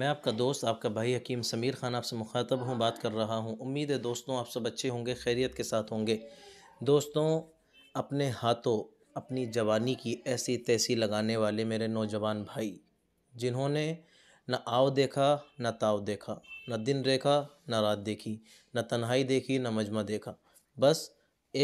मैं आपका दोस्त आपका भाई हकीम समीर खान आपसे मुखातब हूँ बात कर रहा हूँ उम्मीद है दोस्तों आप सब अच्छे होंगे खैरियत के साथ होंगे दोस्तों अपने हाथों अपनी जवानी की ऐसी तैसी लगाने वाले मेरे नौजवान भाई जिन्होंने न आओ देखा न ताव देखा न दिन देखा न रात देखी न तन्हाई देखी न मजमा देखा बस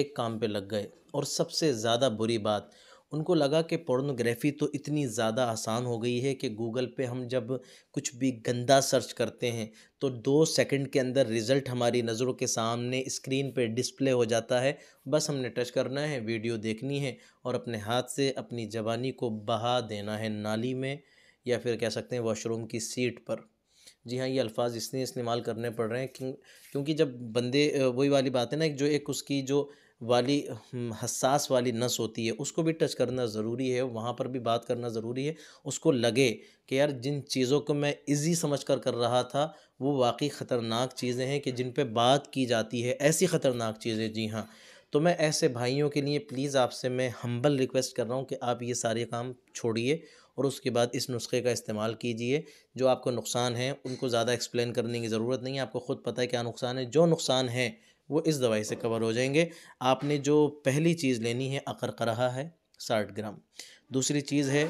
एक काम पे लग गए और सबसे ज़्यादा बुरी बात उनको लगा कि पोर्नोग्राफ़ी तो इतनी ज़्यादा आसान हो गई है कि गूगल पे हम जब कुछ भी गंदा सर्च करते हैं तो दो सेकंड के अंदर रिज़ल्ट हमारी नज़रों के सामने स्क्रीन पे डिस्प्ले हो जाता है बस हमने टच करना है वीडियो देखनी है और अपने हाथ से अपनी जवानी को बहा देना है नाली में या फिर कह सकते हैं वॉशरूम की सीट पर जी हाँ ये अल्फाज इसलिए इस्तेमाल करने पड़ रहे हैं क्योंकि जब बंदे वही वाली बात है ना जो एक उसकी जो वाली हम्म, हसास वाली नस होती है उसको भी टच करना ज़रूरी है वहाँ पर भी बात करना ज़रूरी है उसको लगे कि यार जिन चीज़ों को मैं इजी समझ कर कर रहा था वो वाकई ख़तरनाक चीज़ें हैं कि जिन पे बात की जाती है ऐसी ख़तरनाक चीज़ें जी हाँ तो मैं ऐसे भाइयों के लिए प्लीज़ आपसे मैं हम्बल रिक्वेस्ट कर रहा हूँ कि आप ये सारे काम छोड़िए और उसके बाद इस नुस्खे का इस्तेमाल कीजिए जो आपको नुकसान है उनको ज़्यादा एक्सप्लेन करने की ज़रूरत नहीं है आपको ख़ुद पता है क्या नुकसान है जो नुकसान है वो इस दवाई से कवर हो जाएंगे आपने जो पहली चीज़ लेनी है अकर करहा है साठ ग्राम दूसरी चीज़ है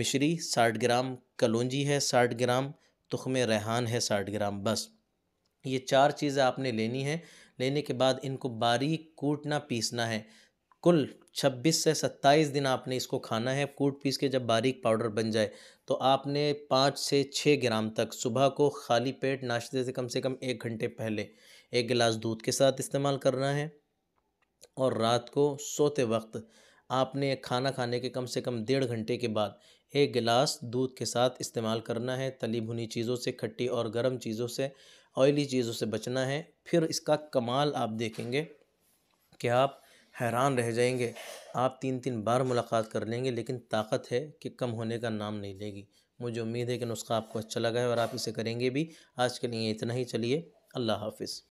मिश्री साठ ग्राम कलौजी है साठ ग्राम तुखम रेहान है साठ ग्राम बस ये चार चीज़ें आपने लेनी है लेने के बाद इनको बारीक कूटना पीसना है कुल 26 से 27 दिन आपने इसको खाना है कूट पीस के जब बारीक पाउडर बन जाए तो आपने पाँच से छः ग्राम तक सुबह को खाली पेट नाश्ते से कम से कम एक घंटे पहले एक गिलास दूध के साथ इस्तेमाल करना है और रात को सोते वक्त आपने खाना खाने के कम से कम डेढ़ घंटे के बाद एक गिलास दूध के साथ इस्तेमाल करना है तली भुनी चीज़ों से खट्टी और गर्म चीज़ों से ऑयली चीज़ों से बचना है फिर इसका कमाल आप देखेंगे कि आप हैरान रह जाएंगे आप तीन तीन बार मुलाकात कर लेंगे लेकिन ताकत है कि कम होने का नाम नहीं लेगी मुझे उम्मीद है कि नुस्खा आपको अच्छा लगा है और आप इसे करेंगे भी आज के लिए इतना ही चलिए अल्लाह हाफिज़